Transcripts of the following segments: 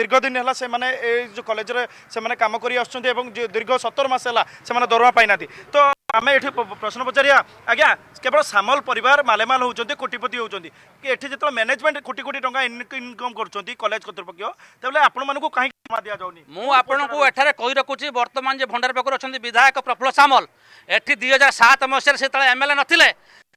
দীর্ঘদিন হল সে এই যে কলেজের সে কাম করে আসছেন এবং দীর্ঘ সতের মাস হল সে দরমা পাই না তো আমি এটি প্রশ্ন পচারিয়া আজ্ঞা কেবল সামল পরিবার মালেমাল হচ্ছেন কোটিপতি হচ্ছেন এটি যেত ম্যানেজমেন্ট কোটি কোটি টাকা ইনকম করছেন কলেজ কর্তৃপক্ষ তাহলে আপনার কাহি দিয়া যাওনি মু আপনার এখানে কই রাখুছি বর্তমান যে ভণ্ডার পাখর অনেক বিধায়ক প্রফুল্ল সামল এটি দুই হাজার সাত মশায় সেতু এমএলএ নথিলে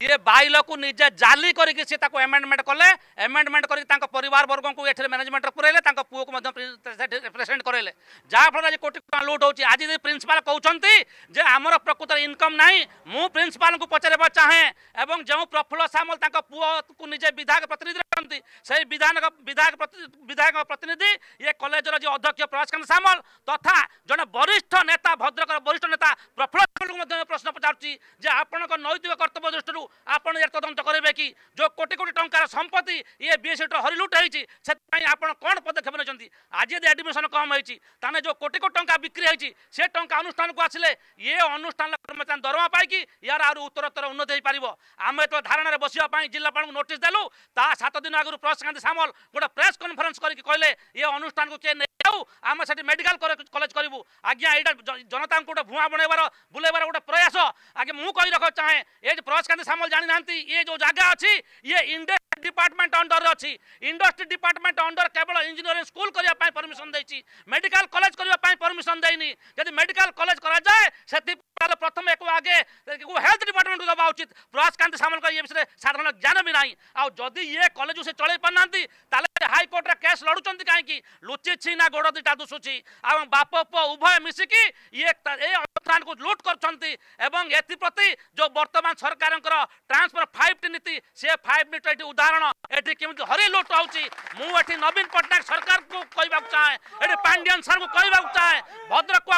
ये बाइल को निजे जाली करमेंडमेंट कले एमेंडमेंट करके वर्ग को ये मैनेजमेंट पूरेले पुओ को प्रेसेंट कराइले जहाँ फल कोटी टाँग लुट हो आज यदि प्रिंसिपाल कहते जे आमर प्रकृत इनकम ना मु प्रिंसिपाल को पचारे चाहे और जो प्रफुल्ल सामल पुओ को निजे विधायक प्रतिनिधि रखती से विधान विधायक विधायक प्रतिनिधि ये कलेजर जी अध्यक्ष प्रभाषकांत सामल तथा जो वरिष्ठ नेता भद्रक वरिष्ठ नेता प्रफुल्ल ମଧ୍ୟ ପ୍ରଶ୍ନ ପଚାରୁଛି ଯେ ଆପଣଙ୍କ ନୈତିକ କର୍ତ୍ତବ୍ୟ ଦୃଷ୍ଟିରୁ ଆପଣ ଏହାର ତଦନ୍ତ କରିବେ କି ଯେଉଁ କୋଟି କୋଟି ଟଙ୍କାର ସମ୍ପତ୍ତି ଇଏ ବିଏସ୍ସିର ହରିଲୁଟ ହେଇଛି ସେଥିପାଇଁ ଆପଣ କ'ଣ ପଦକ୍ଷେପ ନେଇଛନ୍ତି ଆଜି ଯଦି ଆଡମିସନ୍ କମ୍ ହେଇଛି ତାହେଲେ ଯେଉଁ କୋଟି କୋଟି ଟଙ୍କା ବିକ୍ରି ହେଇଛି ସେ ଟଙ୍କା ଅନୁଷ୍ଠାନକୁ ଆସିଲେ ଇଏ ଅନୁଷ୍ଠାନ କର୍ମଚାରୀ ଦରମା ପାଇକି ଏହାର ଆହୁରି ଉତ୍ତରୋତ୍ତର ଉନ୍ନତି ହୋଇପାରିବ ଆମେ ତ ଧାରଣାରେ ବସିବା ପାଇଁ ଜିଲ୍ଲାପାଳଙ୍କୁ ନୋଟିସ୍ ଦେଲୁ ତା ସାତ ଦିନ ଆଗରୁ ପ୍ରଶାନ୍ତି ସାମଲ ଗୋଟେ ପ୍ରେସ୍ କନଫରେନ୍ସ କରିକି କହିଲେ ଏ ଅନୁଷ୍ଠାନକୁ କିଏ ନେଇଯାଉ ଆମେ ସେଠି ମେଡ଼ିକାଲ କଲେଜ କରିବୁ ଆଜ୍ଞା ଏଇଟା ଜନତାଙ୍କୁ ଗୋଟେ ଭୁଆଁ ବନେଇବାର ବୁଲେଇବାର गोटे प्रयास आगे मुझे रख चाहे ये का सामल जानी ना ये जो जगह अच्छी ये इंडस्ट्री डिपार्टमेंट अंडर अच्छी इंडस्ट्री डिपार्टमेंट अंडर केवल इंजीनियरी स्कूल करने परमिशन देती मेडिकल कलेज करने परमिशन देनी जदि मेडिकल कलेज कराए से प्रथम एक आगे हेल्थ डिपार्टमेंट को दबा उचित ब्रजकांत सामल ये विषय साधारण ज्ञान भी ना आदि ये कलेज से चल पार ना हाइकोर्ट कैस लड़ुंट कहीं लुचि ना गोड़ दीटा दुशुची आम बाप पु उभय मिसिकी ये अनुष्ठान को लुट करती जो बर्तमान सरकार ट्रांसफर फाइव टी नीति से फाइव टी उदाहरण ये कमी हरे लुट हो नवीन पट्टनायक सरकार को कहवाक चाहे ये पांडियन सर को कहवाक चाहे भद्रक